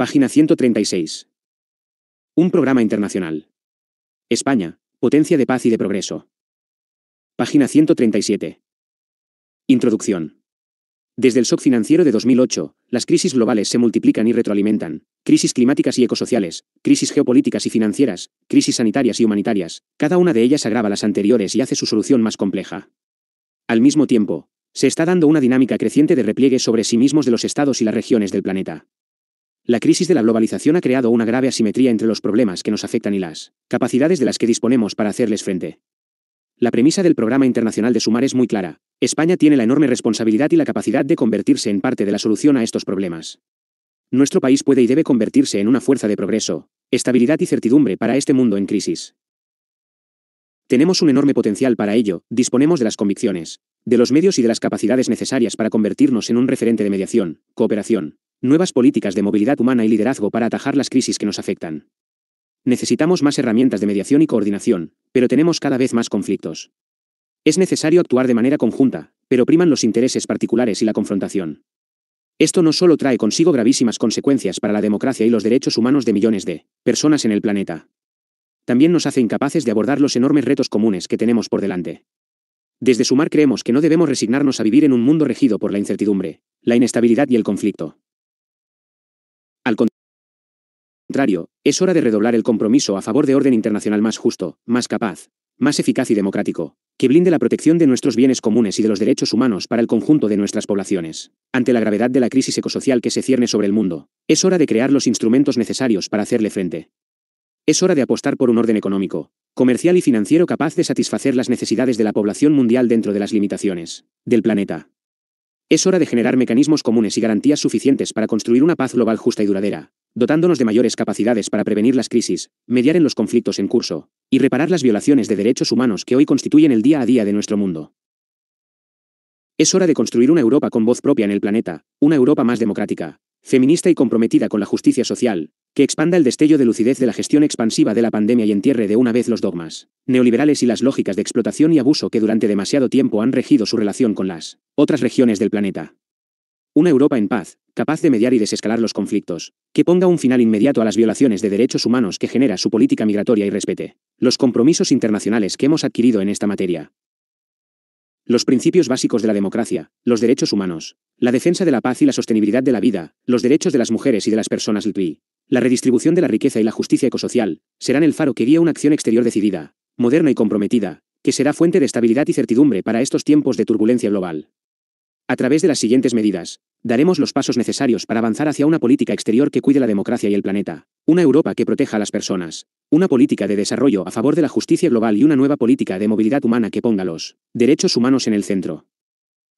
Página 136. Un programa internacional. España, potencia de paz y de progreso. Página 137. Introducción. Desde el shock financiero de 2008, las crisis globales se multiplican y retroalimentan. Crisis climáticas y ecosociales, crisis geopolíticas y financieras, crisis sanitarias y humanitarias, cada una de ellas agrava las anteriores y hace su solución más compleja. Al mismo tiempo, se está dando una dinámica creciente de repliegue sobre sí mismos de los estados y las regiones del planeta. La crisis de la globalización ha creado una grave asimetría entre los problemas que nos afectan y las capacidades de las que disponemos para hacerles frente. La premisa del Programa Internacional de Sumar es muy clara. España tiene la enorme responsabilidad y la capacidad de convertirse en parte de la solución a estos problemas. Nuestro país puede y debe convertirse en una fuerza de progreso, estabilidad y certidumbre para este mundo en crisis. Tenemos un enorme potencial para ello, disponemos de las convicciones, de los medios y de las capacidades necesarias para convertirnos en un referente de mediación, cooperación, Nuevas políticas de movilidad humana y liderazgo para atajar las crisis que nos afectan. Necesitamos más herramientas de mediación y coordinación, pero tenemos cada vez más conflictos. Es necesario actuar de manera conjunta, pero priman los intereses particulares y la confrontación. Esto no solo trae consigo gravísimas consecuencias para la democracia y los derechos humanos de millones de personas en el planeta. También nos hace incapaces de abordar los enormes retos comunes que tenemos por delante. Desde Sumar creemos que no debemos resignarnos a vivir en un mundo regido por la incertidumbre, la inestabilidad y el conflicto contrario, es hora de redoblar el compromiso a favor de orden internacional más justo, más capaz, más eficaz y democrático, que blinde la protección de nuestros bienes comunes y de los derechos humanos para el conjunto de nuestras poblaciones. Ante la gravedad de la crisis ecosocial que se cierne sobre el mundo, es hora de crear los instrumentos necesarios para hacerle frente. Es hora de apostar por un orden económico, comercial y financiero capaz de satisfacer las necesidades de la población mundial dentro de las limitaciones del planeta. Es hora de generar mecanismos comunes y garantías suficientes para construir una paz global justa y duradera, dotándonos de mayores capacidades para prevenir las crisis, mediar en los conflictos en curso, y reparar las violaciones de derechos humanos que hoy constituyen el día a día de nuestro mundo. Es hora de construir una Europa con voz propia en el planeta, una Europa más democrática, feminista y comprometida con la justicia social, que expanda el destello de lucidez de la gestión expansiva de la pandemia y entierre de una vez los dogmas neoliberales y las lógicas de explotación y abuso que durante demasiado tiempo han regido su relación con las otras regiones del planeta. Una Europa en paz, capaz de mediar y desescalar los conflictos, que ponga un final inmediato a las violaciones de derechos humanos que genera su política migratoria y respete los compromisos internacionales que hemos adquirido en esta materia. Los principios básicos de la democracia, los derechos humanos, la defensa de la paz y la sostenibilidad de la vida, los derechos de las mujeres y de las personas LGBTI, la redistribución de la riqueza y la justicia ecosocial serán el faro que guía una acción exterior decidida, moderna y comprometida, que será fuente de estabilidad y certidumbre para estos tiempos de turbulencia global. A través de las siguientes medidas, daremos los pasos necesarios para avanzar hacia una política exterior que cuide la democracia y el planeta, una Europa que proteja a las personas, una política de desarrollo a favor de la justicia global y una nueva política de movilidad humana que ponga los derechos humanos en el centro.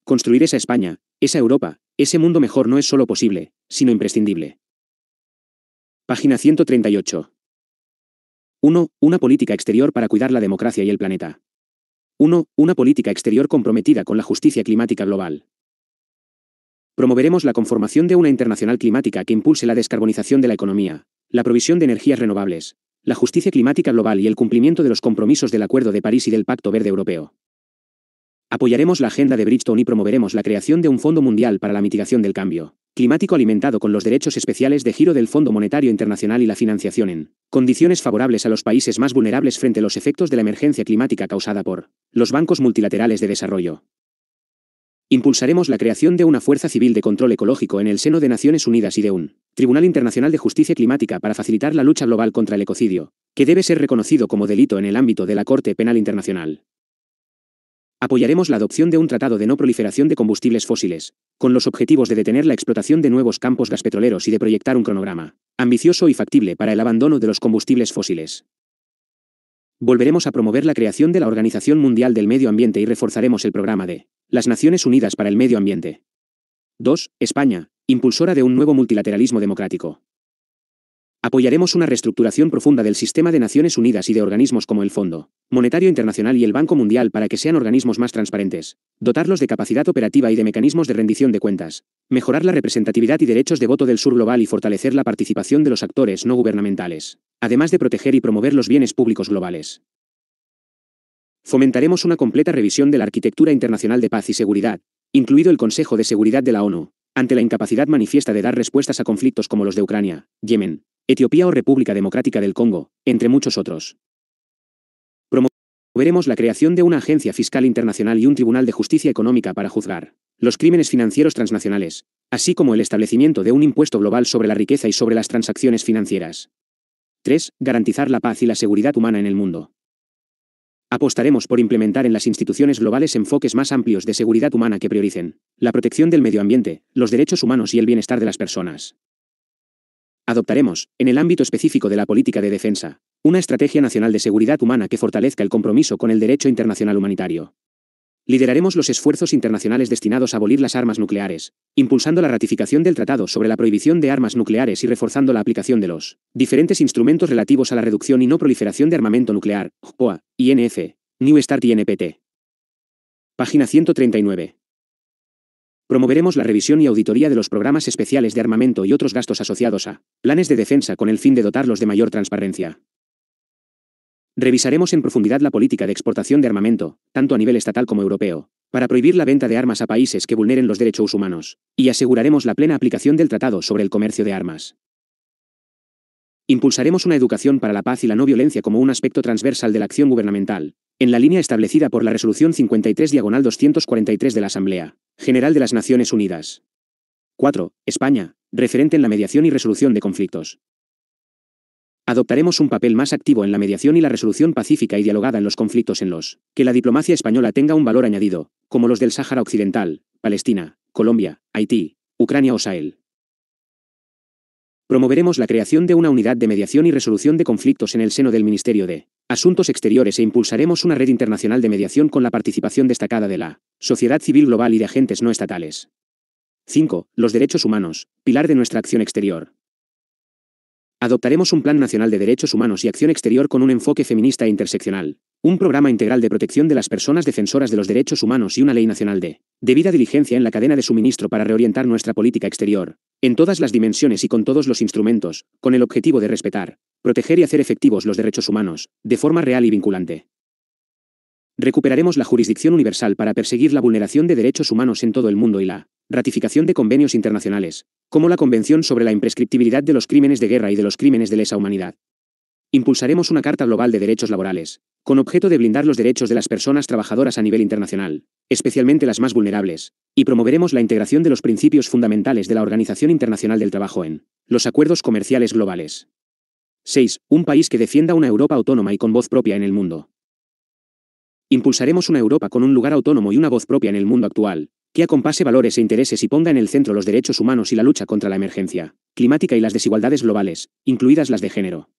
Construir esa España, esa Europa, ese mundo mejor no es solo posible, sino imprescindible. Página 138. 1. Una política exterior para cuidar la democracia y el planeta. 1. Una política exterior comprometida con la justicia climática global. Promoveremos la conformación de una internacional climática que impulse la descarbonización de la economía, la provisión de energías renovables, la justicia climática global y el cumplimiento de los compromisos del Acuerdo de París y del Pacto Verde Europeo. Apoyaremos la agenda de Bridgestone y promoveremos la creación de un Fondo Mundial para la mitigación del cambio climático alimentado con los derechos especiales de giro del Fondo Monetario Internacional y la financiación en condiciones favorables a los países más vulnerables frente a los efectos de la emergencia climática causada por los bancos multilaterales de desarrollo. Impulsaremos la creación de una fuerza civil de control ecológico en el seno de Naciones Unidas y de un Tribunal Internacional de Justicia Climática para facilitar la lucha global contra el ecocidio, que debe ser reconocido como delito en el ámbito de la Corte Penal Internacional. Apoyaremos la adopción de un tratado de no proliferación de combustibles fósiles, con los objetivos de detener la explotación de nuevos campos gaspetroleros y de proyectar un cronograma ambicioso y factible para el abandono de los combustibles fósiles. Volveremos a promover la creación de la Organización Mundial del Medio Ambiente y reforzaremos el programa de las Naciones Unidas para el Medio Ambiente. 2. España, impulsora de un nuevo multilateralismo democrático. Apoyaremos una reestructuración profunda del sistema de Naciones Unidas y de organismos como el Fondo Monetario Internacional y el Banco Mundial para que sean organismos más transparentes, dotarlos de capacidad operativa y de mecanismos de rendición de cuentas, mejorar la representatividad y derechos de voto del sur global y fortalecer la participación de los actores no gubernamentales, además de proteger y promover los bienes públicos globales. Fomentaremos una completa revisión de la arquitectura internacional de paz y seguridad, incluido el Consejo de Seguridad de la ONU, ante la incapacidad manifiesta de dar respuestas a conflictos como los de Ucrania, Yemen, Etiopía o República Democrática del Congo, entre muchos otros. Promoveremos la creación de una agencia fiscal internacional y un tribunal de justicia económica para juzgar los crímenes financieros transnacionales, así como el establecimiento de un impuesto global sobre la riqueza y sobre las transacciones financieras. 3. Garantizar la paz y la seguridad humana en el mundo. Apostaremos por implementar en las instituciones globales enfoques más amplios de seguridad humana que prioricen la protección del medio ambiente, los derechos humanos y el bienestar de las personas. Adoptaremos, en el ámbito específico de la política de defensa, una estrategia nacional de seguridad humana que fortalezca el compromiso con el derecho internacional humanitario. Lideraremos los esfuerzos internacionales destinados a abolir las armas nucleares, impulsando la ratificación del Tratado sobre la Prohibición de Armas Nucleares y reforzando la aplicación de los diferentes instrumentos relativos a la reducción y no proliferación de armamento nuclear, JPOA, INF, New START y NPT. Página 139. Promoveremos la revisión y auditoría de los programas especiales de armamento y otros gastos asociados a planes de defensa con el fin de dotarlos de mayor transparencia. Revisaremos en profundidad la política de exportación de armamento, tanto a nivel estatal como europeo, para prohibir la venta de armas a países que vulneren los derechos humanos, y aseguraremos la plena aplicación del Tratado sobre el Comercio de Armas. Impulsaremos una educación para la paz y la no violencia como un aspecto transversal de la acción gubernamental, en la línea establecida por la Resolución 53-243 de la Asamblea, General de las Naciones Unidas. 4. España, referente en la mediación y resolución de conflictos. Adoptaremos un papel más activo en la mediación y la resolución pacífica y dialogada en los conflictos en los que la diplomacia española tenga un valor añadido, como los del Sáhara Occidental, Palestina, Colombia, Haití, Ucrania o Sahel. Promoveremos la creación de una unidad de mediación y resolución de conflictos en el seno del Ministerio de Asuntos Exteriores e impulsaremos una red internacional de mediación con la participación destacada de la sociedad civil global y de agentes no estatales. 5. Los derechos humanos, pilar de nuestra acción exterior. Adoptaremos un Plan Nacional de Derechos Humanos y Acción Exterior con un enfoque feminista e interseccional, un programa integral de protección de las personas defensoras de los derechos humanos y una ley nacional de debida diligencia en la cadena de suministro para reorientar nuestra política exterior, en todas las dimensiones y con todos los instrumentos, con el objetivo de respetar, proteger y hacer efectivos los derechos humanos, de forma real y vinculante. Recuperaremos la jurisdicción universal para perseguir la vulneración de derechos humanos en todo el mundo y la ratificación de convenios internacionales, como la Convención sobre la imprescriptibilidad de los crímenes de guerra y de los crímenes de lesa humanidad, Impulsaremos una Carta Global de Derechos Laborales, con objeto de blindar los derechos de las personas trabajadoras a nivel internacional, especialmente las más vulnerables, y promoveremos la integración de los principios fundamentales de la Organización Internacional del Trabajo en los acuerdos comerciales globales. 6. Un país que defienda una Europa autónoma y con voz propia en el mundo. Impulsaremos una Europa con un lugar autónomo y una voz propia en el mundo actual, que acompase valores e intereses y ponga en el centro los derechos humanos y la lucha contra la emergencia climática y las desigualdades globales, incluidas las de género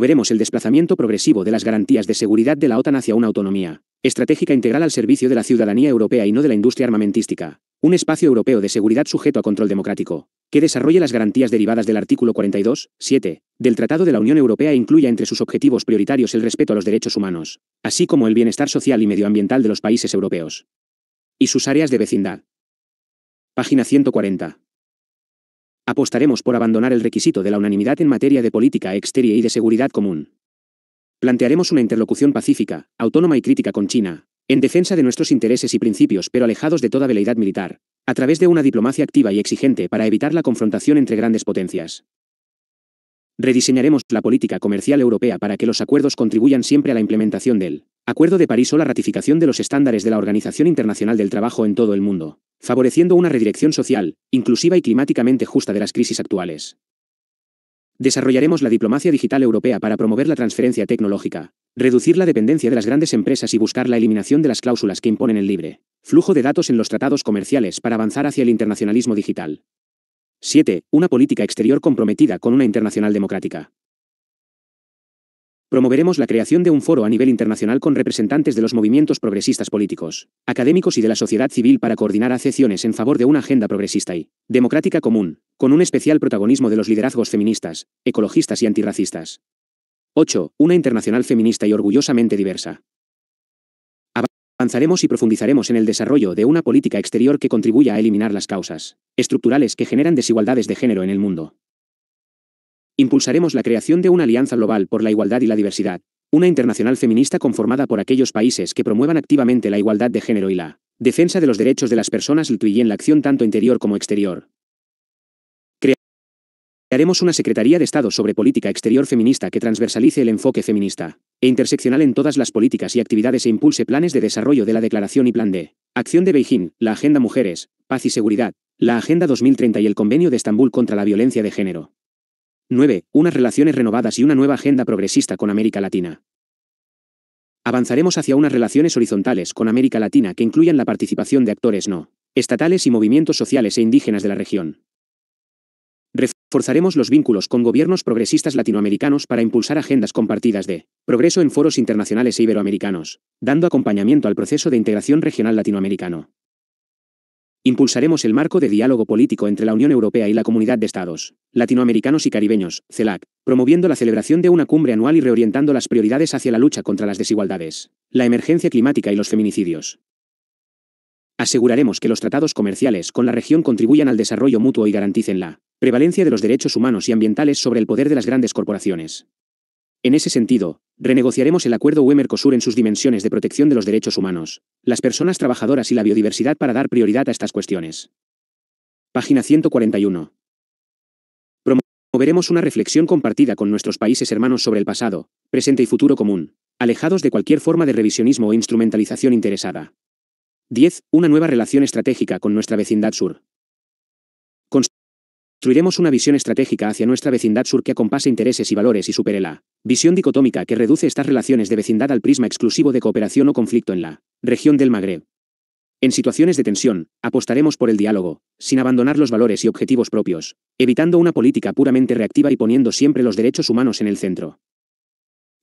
veremos el desplazamiento progresivo de las garantías de seguridad de la OTAN hacia una autonomía estratégica integral al servicio de la ciudadanía europea y no de la industria armamentística. Un espacio europeo de seguridad sujeto a control democrático, que desarrolle las garantías derivadas del artículo 42, 7, del Tratado de la Unión Europea e incluya entre sus objetivos prioritarios el respeto a los derechos humanos, así como el bienestar social y medioambiental de los países europeos. Y sus áreas de vecindad. Página 140 apostaremos por abandonar el requisito de la unanimidad en materia de política exterior y de seguridad común. Plantearemos una interlocución pacífica, autónoma y crítica con China, en defensa de nuestros intereses y principios pero alejados de toda veleidad militar, a través de una diplomacia activa y exigente para evitar la confrontación entre grandes potencias. Rediseñaremos la política comercial europea para que los acuerdos contribuyan siempre a la implementación del Acuerdo de París o la ratificación de los estándares de la Organización Internacional del Trabajo en todo el mundo, favoreciendo una redirección social, inclusiva y climáticamente justa de las crisis actuales. Desarrollaremos la diplomacia digital europea para promover la transferencia tecnológica, reducir la dependencia de las grandes empresas y buscar la eliminación de las cláusulas que imponen el libre flujo de datos en los tratados comerciales para avanzar hacia el internacionalismo digital. 7. Una política exterior comprometida con una internacional democrática. Promoveremos la creación de un foro a nivel internacional con representantes de los movimientos progresistas políticos, académicos y de la sociedad civil para coordinar acciones en favor de una agenda progresista y democrática común, con un especial protagonismo de los liderazgos feministas, ecologistas y antirracistas. 8. Una internacional feminista y orgullosamente diversa. Avanzaremos y profundizaremos en el desarrollo de una política exterior que contribuya a eliminar las causas estructurales que generan desigualdades de género en el mundo. Impulsaremos la creación de una alianza global por la igualdad y la diversidad, una internacional feminista conformada por aquellos países que promuevan activamente la igualdad de género y la defensa de los derechos de las personas y en la acción tanto interior como exterior. Crearemos una Secretaría de Estado sobre Política Exterior Feminista que transversalice el enfoque feminista e interseccional en todas las políticas y actividades e impulse planes de desarrollo de la Declaración y Plan de Acción de Beijing, la Agenda Mujeres, Paz y Seguridad, la Agenda 2030 y el Convenio de Estambul contra la Violencia de Género. 9. Unas relaciones renovadas y una nueva agenda progresista con América Latina. Avanzaremos hacia unas relaciones horizontales con América Latina que incluyan la participación de actores no estatales y movimientos sociales e indígenas de la región. Reforzaremos los vínculos con gobiernos progresistas latinoamericanos para impulsar agendas compartidas de progreso en foros internacionales e iberoamericanos, dando acompañamiento al proceso de integración regional latinoamericano. Impulsaremos el marco de diálogo político entre la Unión Europea y la Comunidad de Estados, latinoamericanos y caribeños, CELAC, promoviendo la celebración de una cumbre anual y reorientando las prioridades hacia la lucha contra las desigualdades, la emergencia climática y los feminicidios. Aseguraremos que los tratados comerciales con la región contribuyan al desarrollo mutuo y garanticen la prevalencia de los derechos humanos y ambientales sobre el poder de las grandes corporaciones. En ese sentido, renegociaremos el acuerdo UE-Mercosur en sus dimensiones de protección de los derechos humanos, las personas trabajadoras y la biodiversidad para dar prioridad a estas cuestiones. Página 141. Promoveremos una reflexión compartida con nuestros países hermanos sobre el pasado, presente y futuro común, alejados de cualquier forma de revisionismo o instrumentalización interesada. 10. Una nueva relación estratégica con nuestra vecindad sur. Construiremos una visión estratégica hacia nuestra vecindad sur que acompase intereses y valores y supere la visión dicotómica que reduce estas relaciones de vecindad al prisma exclusivo de cooperación o conflicto en la región del Magreb. En situaciones de tensión, apostaremos por el diálogo, sin abandonar los valores y objetivos propios, evitando una política puramente reactiva y poniendo siempre los derechos humanos en el centro.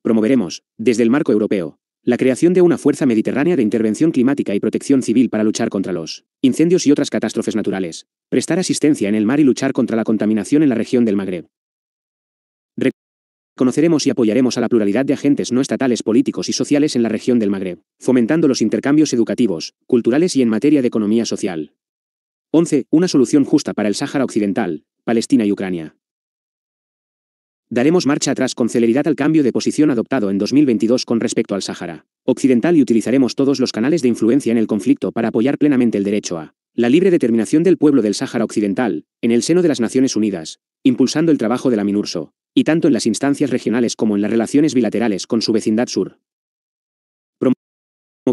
Promoveremos, desde el marco europeo, la creación de una fuerza mediterránea de intervención climática y protección civil para luchar contra los incendios y otras catástrofes naturales. Prestar asistencia en el mar y luchar contra la contaminación en la región del Magreb. Conoceremos y apoyaremos a la pluralidad de agentes no estatales políticos y sociales en la región del Magreb, fomentando los intercambios educativos, culturales y en materia de economía social. 11. Una solución justa para el Sáhara Occidental, Palestina y Ucrania. Daremos marcha atrás con celeridad al cambio de posición adoptado en 2022 con respecto al Sáhara Occidental y utilizaremos todos los canales de influencia en el conflicto para apoyar plenamente el derecho a la libre determinación del pueblo del Sáhara Occidental, en el seno de las Naciones Unidas, impulsando el trabajo de la MINURSO, y tanto en las instancias regionales como en las relaciones bilaterales con su vecindad sur.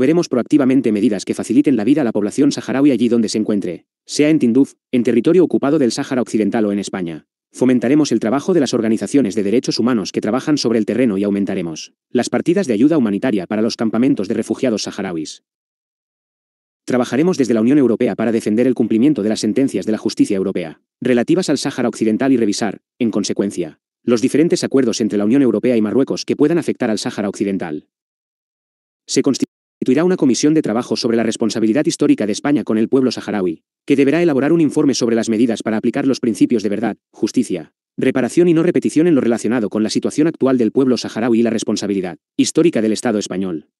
Veremos proactivamente medidas que faciliten la vida a la población saharaui allí donde se encuentre, sea en Tinduf, en territorio ocupado del Sáhara Occidental o en España. Fomentaremos el trabajo de las organizaciones de derechos humanos que trabajan sobre el terreno y aumentaremos las partidas de ayuda humanitaria para los campamentos de refugiados saharauis. Trabajaremos desde la Unión Europea para defender el cumplimiento de las sentencias de la justicia europea, relativas al Sáhara Occidental y revisar, en consecuencia, los diferentes acuerdos entre la Unión Europea y Marruecos que puedan afectar al Sáhara Occidental. Se constituirá una comisión de trabajo sobre la responsabilidad histórica de España con el pueblo saharaui, que deberá elaborar un informe sobre las medidas para aplicar los principios de verdad, justicia, reparación y no repetición en lo relacionado con la situación actual del pueblo saharaui y la responsabilidad histórica del Estado español.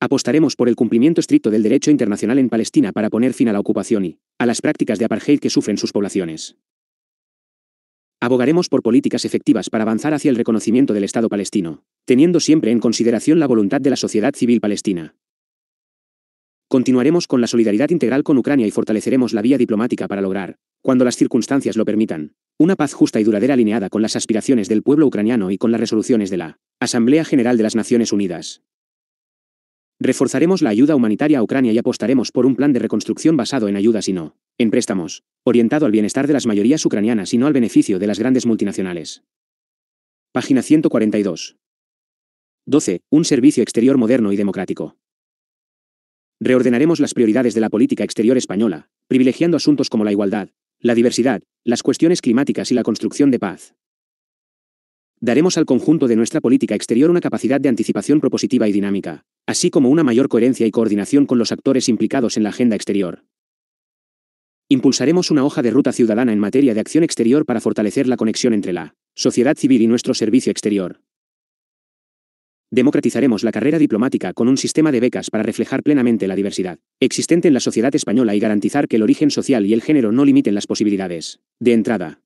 Apostaremos por el cumplimiento estricto del derecho internacional en Palestina para poner fin a la ocupación y a las prácticas de apartheid que sufren sus poblaciones. Abogaremos por políticas efectivas para avanzar hacia el reconocimiento del Estado palestino, teniendo siempre en consideración la voluntad de la sociedad civil palestina. Continuaremos con la solidaridad integral con Ucrania y fortaleceremos la vía diplomática para lograr, cuando las circunstancias lo permitan, una paz justa y duradera alineada con las aspiraciones del pueblo ucraniano y con las resoluciones de la Asamblea General de las Naciones Unidas. Reforzaremos la ayuda humanitaria a Ucrania y apostaremos por un plan de reconstrucción basado en ayudas y no, en préstamos, orientado al bienestar de las mayorías ucranianas y no al beneficio de las grandes multinacionales. Página 142. 12. Un servicio exterior moderno y democrático. Reordenaremos las prioridades de la política exterior española, privilegiando asuntos como la igualdad, la diversidad, las cuestiones climáticas y la construcción de paz. Daremos al conjunto de nuestra política exterior una capacidad de anticipación propositiva y dinámica, así como una mayor coherencia y coordinación con los actores implicados en la agenda exterior. Impulsaremos una hoja de ruta ciudadana en materia de acción exterior para fortalecer la conexión entre la sociedad civil y nuestro servicio exterior. Democratizaremos la carrera diplomática con un sistema de becas para reflejar plenamente la diversidad existente en la sociedad española y garantizar que el origen social y el género no limiten las posibilidades de entrada.